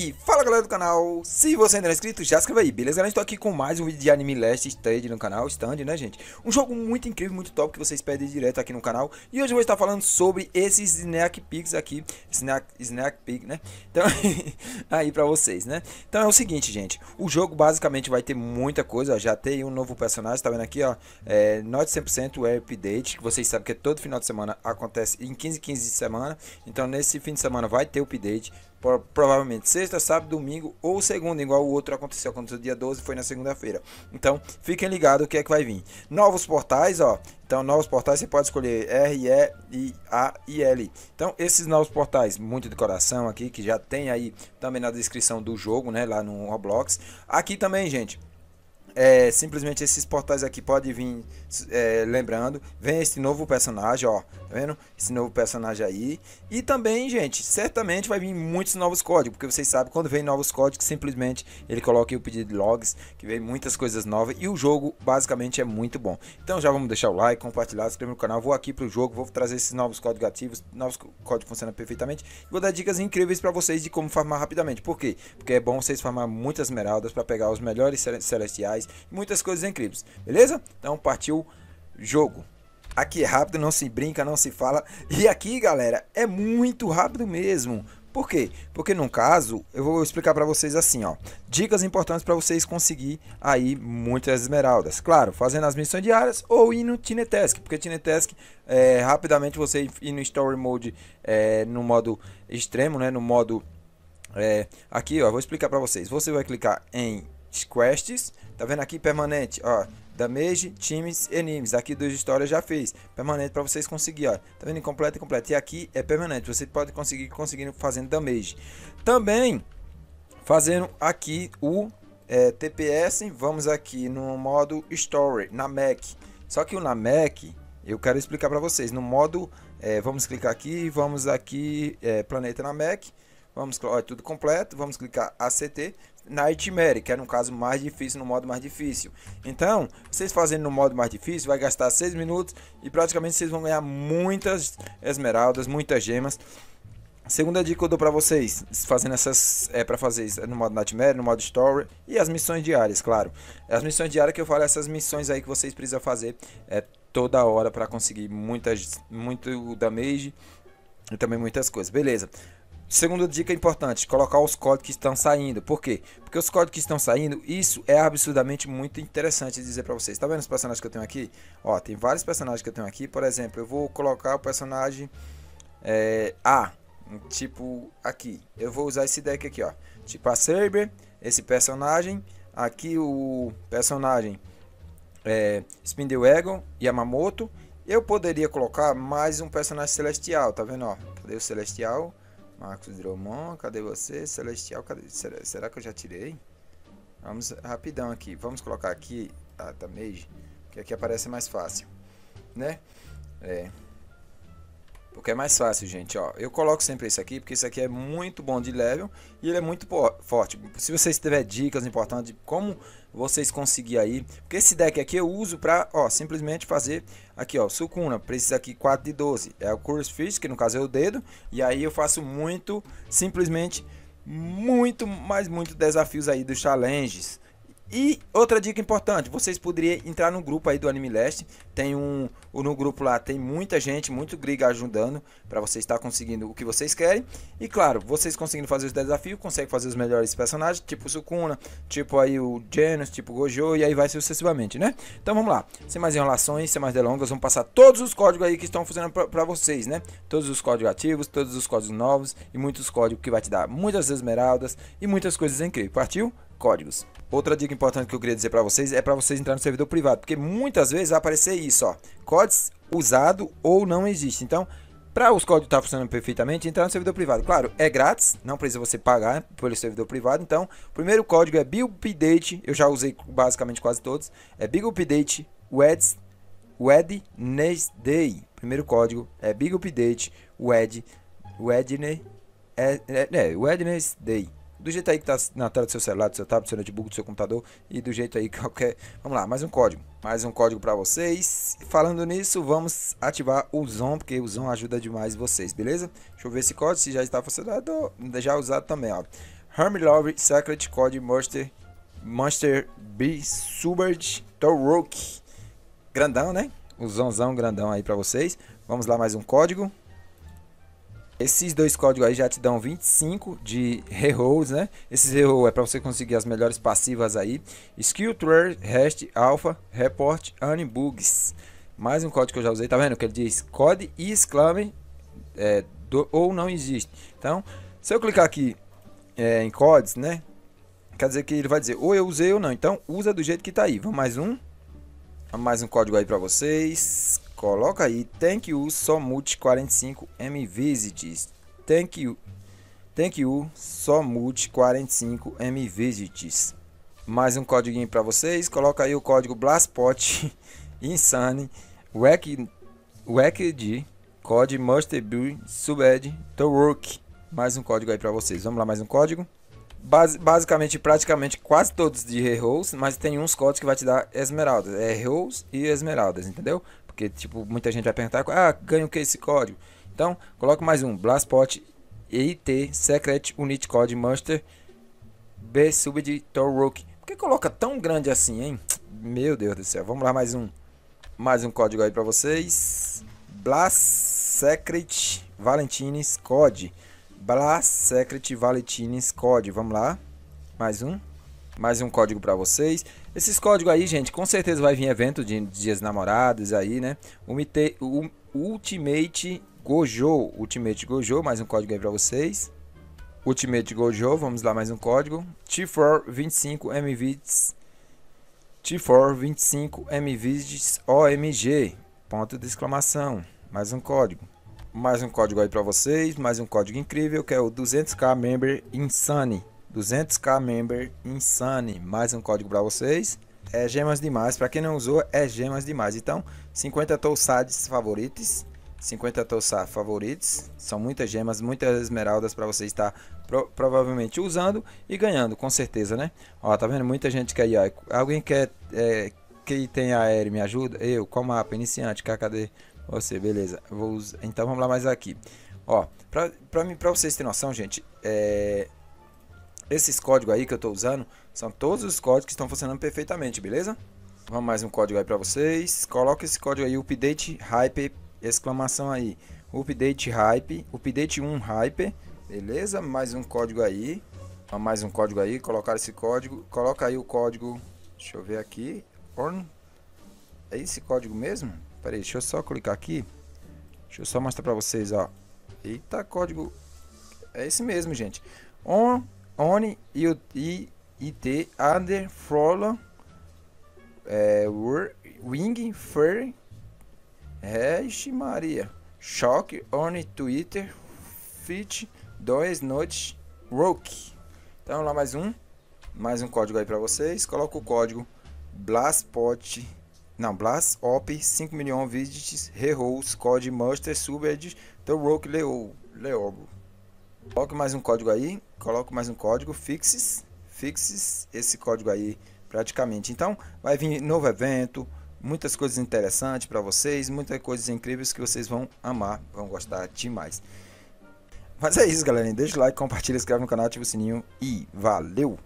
E fala galera do canal, se você ainda não é inscrito, já inscreva aí, beleza? Galera, estou aqui com mais um vídeo de Anime Last Stage no canal, Stand, né gente? Um jogo muito incrível, muito top, que vocês pedem direto aqui no canal. E hoje eu vou estar falando sobre esses Snack Pigs aqui, Snack, snack Pig, né? Então, aí pra vocês, né? Então é o seguinte, gente, o jogo basicamente vai ter muita coisa, ó, já tem um novo personagem, tá vendo aqui, ó? É, Not 100% Air é Update, que vocês sabem que é todo final de semana acontece em 15, 15 de semana. Então nesse fim de semana vai ter o update, provavelmente sexta, sábado, domingo ou segunda, igual o outro aconteceu, aconteceu dia 12, foi na segunda-feira. Então, fiquem ligados o que é que vai vir. Novos portais, ó. Então, novos portais você pode escolher R, E, I, A e L. Então, esses novos portais, muito de coração aqui, que já tem aí também na descrição do jogo, né, lá no Roblox. Aqui também, gente, é, simplesmente esses portais aqui pode vir é, lembrando. Vem esse novo personagem, ó. Tá vendo? Esse novo personagem aí. E também, gente, certamente vai vir muitos novos códigos. Porque vocês sabem, quando vem novos códigos, simplesmente ele coloca o pedido de logs. Que vem muitas coisas novas. E o jogo, basicamente, é muito bom. Então já vamos deixar o like, compartilhar, se inscrever no canal. Vou aqui pro jogo, vou trazer esses novos códigos ativos. Novos códigos funcionam perfeitamente. Vou dar dicas incríveis para vocês de como farmar rapidamente. Por quê? Porque é bom vocês farmar muitas esmeraldas para pegar os melhores celestiais muitas coisas incríveis, beleza? Então partiu jogo. Aqui é rápido, não se brinca, não se fala. E aqui, galera, é muito rápido mesmo. Por quê? Porque no caso, eu vou explicar para vocês assim, ó. Dicas importantes para vocês conseguir aí muitas esmeraldas. Claro, fazendo as missões diárias ou ir no Tinetask. porque Tinetask, é, rapidamente você ir no Story Mode é, no modo extremo, né? No modo é, aqui, ó, vou explicar para vocês. Você vai clicar em quests. Tá vendo aqui permanente, ó. Damage, times e animes. Aqui duas histórias já fez. Permanente para vocês conseguir, ó. Tá vendo? Completo e completo. E aqui é permanente. Você pode conseguir conseguindo fazendo damage. Também fazendo aqui o é, TPS. Vamos aqui no modo Story, na Mac. Só que o na Mac, eu quero explicar para vocês. No modo, é, vamos clicar aqui, vamos aqui, é, planeta na Mac. Vamos, olha, tudo completo, vamos clicar ACT, Nightmare, que era é no caso mais difícil, no modo mais difícil. Então, vocês fazendo no modo mais difícil, vai gastar 6 minutos e praticamente vocês vão ganhar muitas esmeraldas, muitas gemas. Segunda dica que eu dou para vocês, fazendo essas é para fazer isso é no modo Nightmare, no modo Story e as missões diárias, claro. As missões diárias que eu falo, essas missões aí que vocês precisam fazer é toda hora para conseguir muitas muito damage e também muitas coisas. Beleza. Segunda dica importante, colocar os códigos que estão saindo. Por quê? Porque os códigos que estão saindo, isso é absurdamente muito interessante dizer para vocês. Tá vendo os personagens que eu tenho aqui? Ó, tem vários personagens que eu tenho aqui. Por exemplo, eu vou colocar o personagem é, A, tipo aqui. Eu vou usar esse deck aqui, ó. Tipo a Saber, esse personagem. Aqui o personagem é, Spindle Egon, Yamamoto. Eu poderia colocar mais um personagem celestial, tá vendo? Ó, cadê o celestial? Marcos Drummond, cadê você? Celestial, cadê? Será, será, que eu já tirei? Vamos rapidão aqui. Vamos colocar aqui a ah, Tamage, tá, que aqui aparece mais fácil, né? É é mais fácil, gente. Ó, eu coloco sempre isso aqui, porque isso aqui é muito bom de level e ele é muito forte. Se vocês tiverem dicas importantes de como vocês conseguir aí, porque esse deck aqui eu uso para, ó, simplesmente fazer aqui, ó, Sukuna, precisa aqui 4 de 12, é o Curse Fish, que no caso é o dedo, e aí eu faço muito, simplesmente muito, mas muito desafios aí dos challenges e outra dica importante, vocês poderiam entrar no grupo aí do Anime Leste. Tem um no grupo lá tem muita gente, muito griga ajudando para vocês estar conseguindo o que vocês querem. E claro, vocês conseguindo fazer os desafios, conseguem fazer os melhores personagens, tipo Sukuna, tipo aí o Genos, tipo Gojo e aí vai sucessivamente, né? Então vamos lá. Sem mais enrolações, sem mais delongas, vamos passar todos os códigos aí que estão funcionando para vocês, né? Todos os códigos ativos, todos os códigos novos e muitos códigos que vai te dar muitas esmeraldas e muitas coisas incríveis. Partiu? códigos. Outra dica importante que eu queria dizer para vocês é para vocês entrar no servidor privado, porque muitas vezes vai aparecer isso, ó, códigos usado ou não existe. Então, para os códigos estar tá funcionando perfeitamente, entrar no servidor privado. Claro, é grátis, não precisa você pagar pelo servidor privado. Então, o primeiro código é BILPDATE, eu já usei basicamente quase todos. É BILPDATE WED, WEDNESDAY. Primeiro código é BILPDATE WED, WEDNESDAY. É, é, é, Wednesday do jeito aí que tá na tela do seu celular, do seu tablet, do seu notebook, do seu computador e do jeito aí que qualquer. Vamos lá, mais um código. Mais um código para vocês. Falando nisso, vamos ativar o Zon, porque o Zon ajuda demais vocês, beleza? Deixa eu ver esse código, se já está funcionando, já usado também, ó. Hermy Love Secret Code Monster Monster B Subert Torok. Grandão, né? O zonzão grandão aí para vocês. Vamos lá, mais um código. Esses dois códigos aí já te dão 25 de rerolls, né? Esses rerolls é para você conseguir as melhores passivas aí. Skill Rest, Alpha, Report, Unbugs. Mais um código que eu já usei, tá vendo? Que ele diz code e exclame é, do, ou não existe. Então, se eu clicar aqui é, em codes, né? Quer dizer que ele vai dizer ou eu usei ou não. Então, usa do jeito que tá aí. Vamos mais um. Mais um código aí para vocês. Coloca aí Thank You somute 45 M Visits. Thank You, thank you Somut 45 M Visits. Mais um código para vocês. Coloca aí o código Blaspot Insane WECD WEC Code Must Be Subed to Work. Mais um código aí para vocês. Vamos lá, mais um código basicamente, praticamente quase todos de rerolls, mas tem uns códigos que vai te dar esmeraldas. É rerolls e esmeraldas, entendeu? Porque, tipo, muita gente vai perguntar, ah, ganha o que esse código? Então, coloco mais um, Blastpot EIT Secret Unit Code Master B sub de Torrook. Por que coloca tão grande assim, hein? Meu Deus do céu. Vamos lá, mais um. Mais um código aí para vocês. Blast Secret Valentines Code. Blast Secret Valentines Code. Vamos lá. Mais um mais um código para vocês. Esses códigos aí, gente, com certeza vai vir evento de dias namorados aí, né? Ultimate Gojo, Ultimate Gojo, mais um código aí para vocês. Ultimate Gojo, vamos lá, mais um código. T425MVs T425MVs OMG, ponto de exclamação, mais um código. Mais um código aí para vocês, mais um código incrível que é o 200k Member Insane. 200k member insane, mais um código para vocês. É gemas demais, para quem não usou, é gemas demais. Então, 50 touchades favoritos, 50 touchades favoritos, são muitas gemas, muitas esmeraldas para você estar pro provavelmente usando e ganhando, com certeza, né? Ó, tá vendo muita gente que aí, ó, alguém quer é, que tem a Air me ajuda? Eu, qual mapa? Iniciante, cadê você, beleza. Vou usar. Então vamos lá mais aqui. Ó, para mim, pra vocês terem noção, gente, é, esses códigos aí que eu estou usando são todos os códigos que estão funcionando perfeitamente, beleza? Vamos mais um código aí para vocês. Coloca esse código aí, update hype, exclamação aí. Update hype, update 1 hype, beleza? Mais um código aí. Vamos mais um código aí, colocar esse código. Coloca aí o código, deixa eu ver aqui. É esse código mesmo? Pera aí, deixa eu só clicar aqui. Deixa eu só mostrar para vocês, ó. Eita, código. É esse mesmo, gente. On on it under Frolan é, Wing Fair Reich Maria Shock Oni Twitter Fit 2 Notes Rock Então lá mais um Mais um código aí para vocês Coloca o código Blaspot não, Blast Op 5 milhões visits Rerolls Code Master Subed The Rock Leo Leobo Coloque mais um código aí, coloque mais um código, fixes, fixes esse código aí praticamente. Então, vai vir novo evento, muitas coisas interessantes para vocês, muitas coisas incríveis que vocês vão amar, vão gostar demais. Mas é isso, galera. Deixa o like, compartilha, inscreve no canal, ativa o sininho e valeu!